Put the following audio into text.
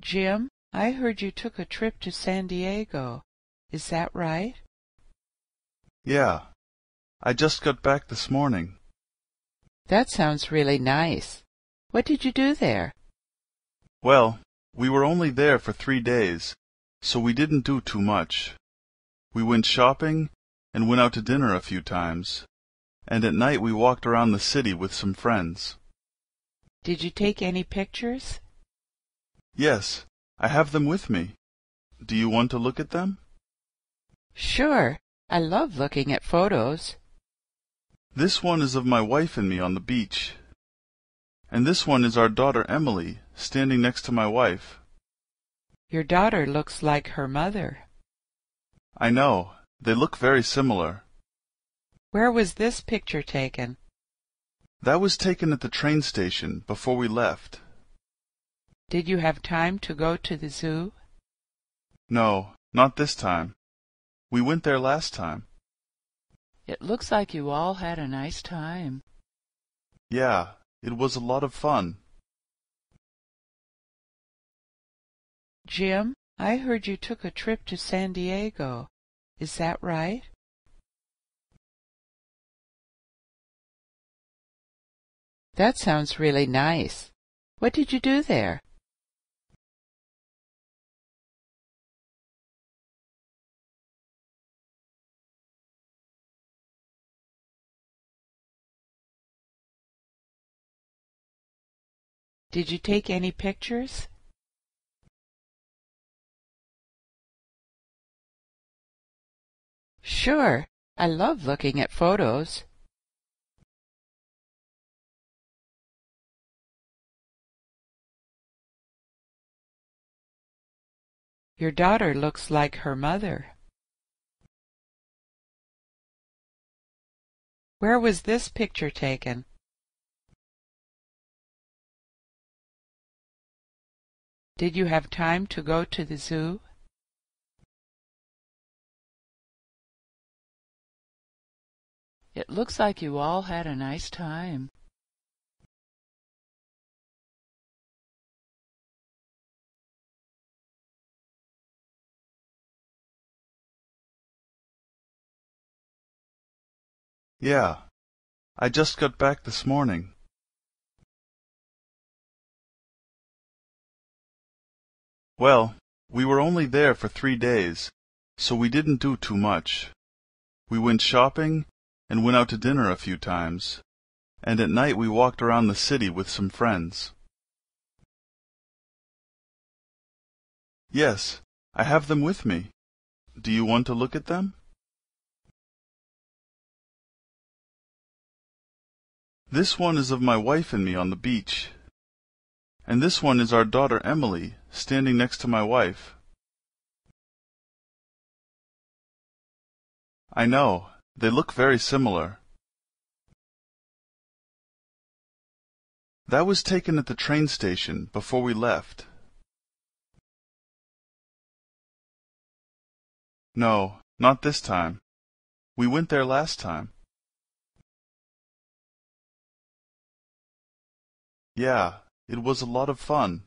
Jim, I heard you took a trip to San Diego. Is that right? Yeah. I just got back this morning. That sounds really nice. What did you do there? Well, we were only there for three days, so we didn't do too much. We went shopping and went out to dinner a few times, and at night we walked around the city with some friends. Did you take any pictures? Yes, I have them with me. Do you want to look at them? Sure. I love looking at photos. This one is of my wife and me on the beach. And this one is our daughter Emily, standing next to my wife. Your daughter looks like her mother. I know. They look very similar. Where was this picture taken? That was taken at the train station before we left. Did you have time to go to the zoo? No, not this time. We went there last time. It looks like you all had a nice time. Yeah, it was a lot of fun. Jim, I heard you took a trip to San Diego. Is that right? That sounds really nice. What did you do there? Did you take any pictures? Sure, I love looking at photos. Your daughter looks like her mother. Where was this picture taken? Did you have time to go to the zoo? It looks like you all had a nice time. Yeah. I just got back this morning. Well, we were only there for three days, so we didn't do too much. We went shopping and went out to dinner a few times, and at night we walked around the city with some friends. Yes, I have them with me. Do you want to look at them? This one is of my wife and me on the beach and this one is our daughter Emily, standing next to my wife. I know, they look very similar. That was taken at the train station before we left. No, not this time. We went there last time. Yeah, it was a lot of fun.